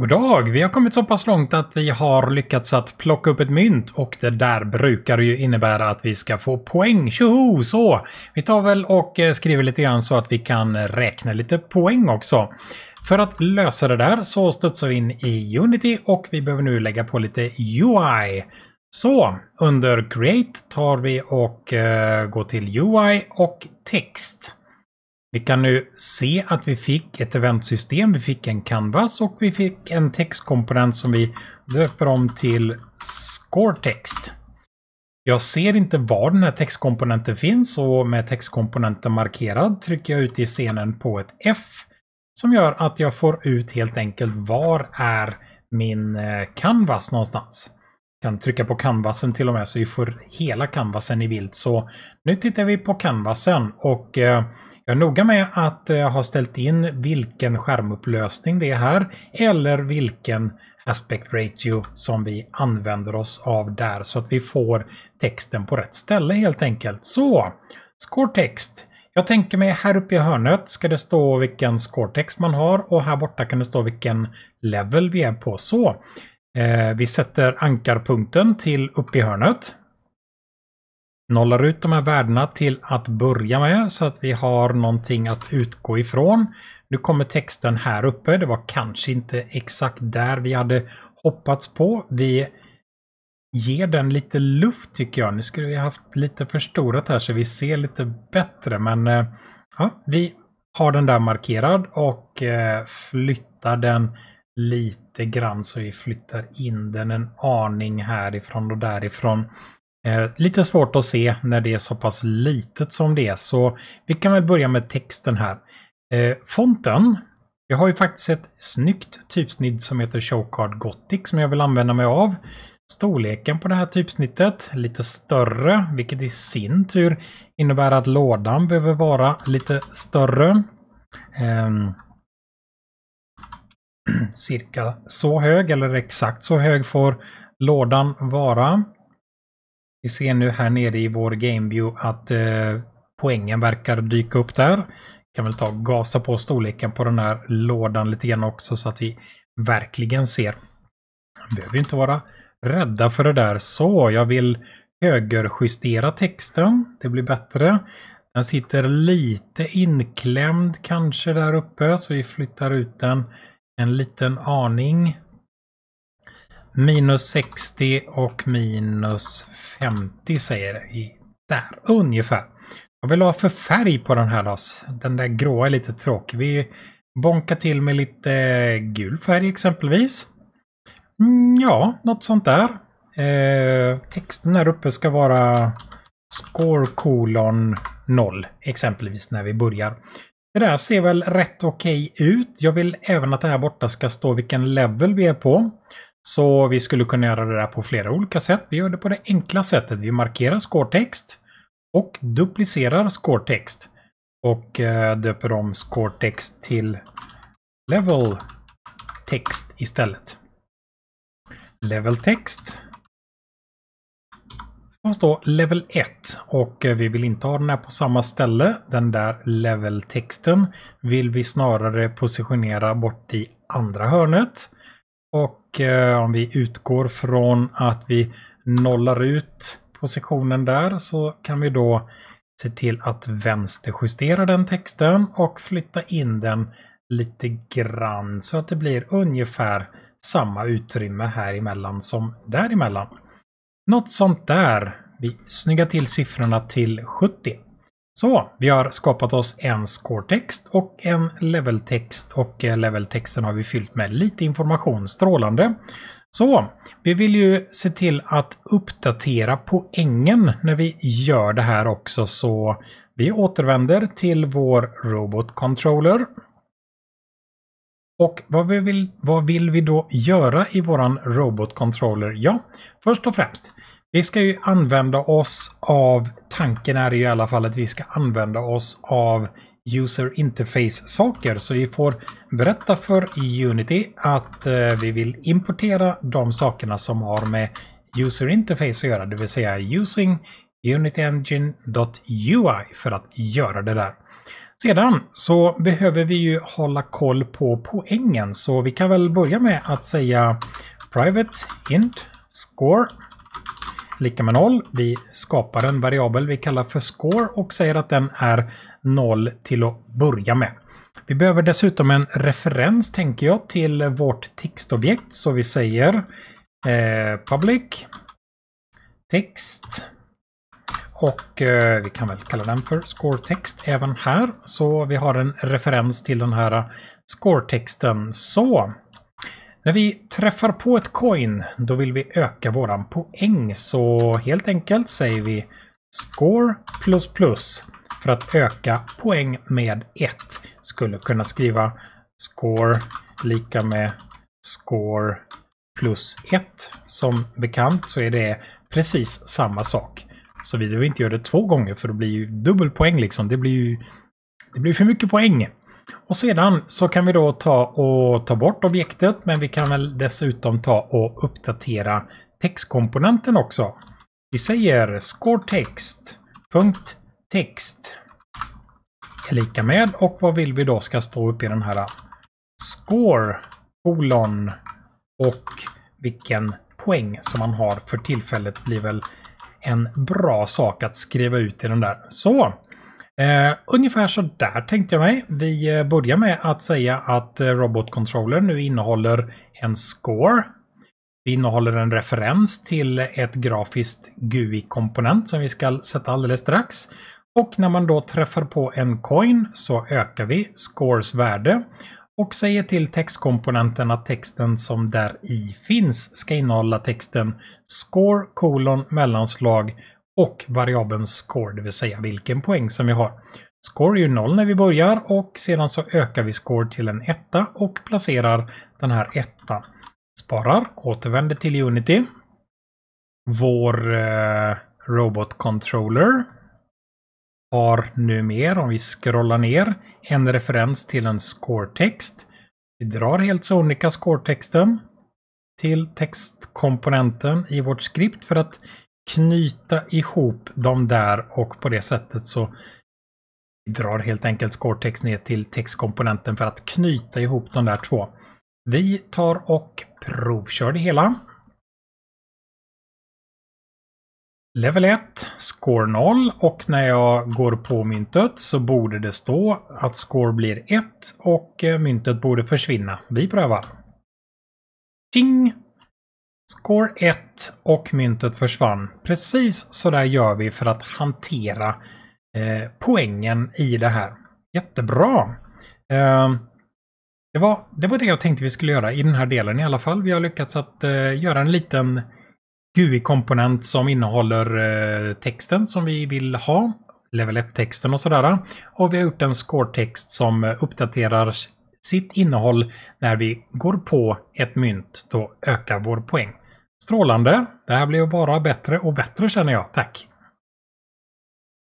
God dag! Vi har kommit så pass långt att vi har lyckats att plocka upp ett mynt och det där brukar ju innebära att vi ska få poäng. Tjoho! Så! Vi tar väl och eh, skriver lite grann så att vi kan räkna lite poäng också. För att lösa det där så studsar vi in i Unity och vi behöver nu lägga på lite UI. Så, under Create tar vi och eh, går till UI och text. Vi kan nu se att vi fick ett eventsystem, vi fick en canvas och vi fick en textkomponent som vi döper om till scoretext. Jag ser inte var den här textkomponenten finns och med textkomponenten markerad trycker jag ut i scenen på ett F som gör att jag får ut helt enkelt var är min eh, canvas någonstans kan trycka på canvasen till och med så vi får hela canvasen i bild. Så nu tittar vi på canvasen och eh, jag är noga med att eh, ha ställt in vilken skärmupplösning det är här eller vilken aspect ratio som vi använder oss av där så att vi får texten på rätt ställe helt enkelt. Så, scoretext. Jag tänker mig här uppe i hörnet ska det stå vilken scoretext man har och här borta kan det stå vilken level vi är på. Så Eh, vi sätter ankarpunkten till uppe i hörnet. Nollar ut de här värdena till att börja med så att vi har någonting att utgå ifrån. Nu kommer texten här uppe. Det var kanske inte exakt där vi hade hoppats på. Vi ger den lite luft tycker jag. Nu skulle vi haft lite förstorat här så vi ser lite bättre men eh, ja, vi har den där markerad och eh, flyttar den lite grann så vi flyttar in den en aning härifrån och därifrån. Eh, lite svårt att se när det är så pass litet som det är, så vi kan väl börja med texten här. Eh, fonten. Jag har ju faktiskt ett snyggt typsnitt som heter Showcard Gothic som jag vill använda mig av. Storleken på det här typsnittet lite större, vilket i sin tur innebär att lådan behöver vara lite större. Eh, cirka så hög, eller exakt så hög får lådan vara. Vi ser nu här nere i vår GameView att eh, poängen verkar dyka upp där. Vi kan väl ta och gasa på storleken på den här lådan lite grann också så att vi verkligen ser. Vi behöver inte vara rädda för det där. Så, jag vill högerjustera texten. Det blir bättre. Den sitter lite inklämd kanske där uppe så vi flyttar ut den en liten aning. Minus 60 och minus 50 säger det. Där, ungefär. Vad vill ha för färg på den här då? Den där gråa är lite tråkig. Vi bonkar till med lite gul färg exempelvis. Mm, ja, något sånt där. Eh, texten här uppe ska vara score kolon 0 exempelvis när vi börjar. Det där ser väl rätt okej okay ut. Jag vill även att det här borta ska stå vilken level vi är på. Så vi skulle kunna göra det där på flera olika sätt. Vi gör det på det enkla sättet. Vi markerar scoretext och duplicerar scoretext. Och eh, döper om scoretext till level text istället. Level text som står level 1 och eh, vi vill inte ha den här på samma ställe. Den där level-texten vill vi snarare positionera bort i andra hörnet. Och eh, om vi utgår från att vi nollar ut positionen där så kan vi då se till att vänsterjustera den texten och flytta in den lite grann så att det blir ungefär samma utrymme här emellan som däremellan. Något sånt där. Vi snyggar till siffrorna till 70. Så, vi har skapat oss en scoretext och en leveltext och eh, leveltexten har vi fyllt med lite information, strålande. Så, vi vill ju se till att uppdatera poängen när vi gör det här också så vi återvänder till vår robot controller och vad vi vill, vad vill vi då göra i våran robotcontroller? Ja, först och främst, vi ska ju använda oss av, tanken är ju i alla fall att vi ska använda oss av user interface-saker. Så vi får berätta för Unity att eh, vi vill importera de sakerna som har med user interface att göra, det vill säga using UnityEngine.ui för att göra det där. Sedan så behöver vi ju hålla koll på poängen så vi kan väl börja med att säga private int score lika med 0. Vi skapar en variabel vi kallar för score och säger att den är 0 till att börja med. Vi behöver dessutom en referens tänker jag till vårt textobjekt så vi säger eh, public text och eh, vi kan väl kalla den för scoretext även här. Så vi har en referens till den här scoretexten. Så när vi träffar på ett coin då vill vi öka våran poäng. Så helt enkelt säger vi score plus plus för att öka poäng med 1. Skulle kunna skriva score lika med score plus 1. Som bekant så är det precis samma sak. Såvida vi inte gör det två gånger för då blir ju dubbel poäng liksom. Det blir ju det blir för mycket poäng. Och sedan så kan vi då ta och ta bort objektet men vi kan väl dessutom ta och uppdatera textkomponenten också. Vi säger scoretext.text är lika med och vad vill vi då ska stå upp i den här score kolon och vilken poäng som man har för tillfället blir väl en bra sak att skriva ut i den där. Så, eh, ungefär så där tänkte jag mig. Vi eh, börjar med att säga att eh, robotkontrollern nu innehåller en score. Vi innehåller en referens till ett grafiskt GUI-komponent som vi ska sätta alldeles strax. Och när man då träffar på en coin så ökar vi scores värde och säger till textkomponenten att texten som där i finns ska innehålla texten score kolon mellanslag och variabeln score, det vill säga vilken poäng som vi har. Score är ju noll när vi börjar och sedan så ökar vi score till en etta och placerar den här etta. Sparar, återvänder till Unity. Vår eh, Controller har numer, om vi scrollar ner, en referens till en scoretext. Vi drar helt sonika scoretexten till textkomponenten i vårt skript för att knyta ihop dem där och på det sättet så vi drar helt enkelt scoretext ner till textkomponenten för att knyta ihop de där två. Vi tar och provkör det hela. level 1, score 0 och när jag går på myntet så borde det stå att score blir 1 och eh, myntet borde försvinna. Vi prövar. Ding! Score 1 och myntet försvann. Precis så där gör vi för att hantera eh, poängen i det här. Jättebra! Eh, det, var, det var det jag tänkte vi skulle göra i den här delen i alla fall. Vi har lyckats att eh, göra en liten GUI-komponent som innehåller eh, texten som vi vill ha, level 1-texten och sådär. Och vi har gjort en score-text som uppdaterar sitt innehåll när vi går på ett mynt. Då ökar vår poäng. Strålande! Det här blev bara bättre och bättre känner jag. Tack!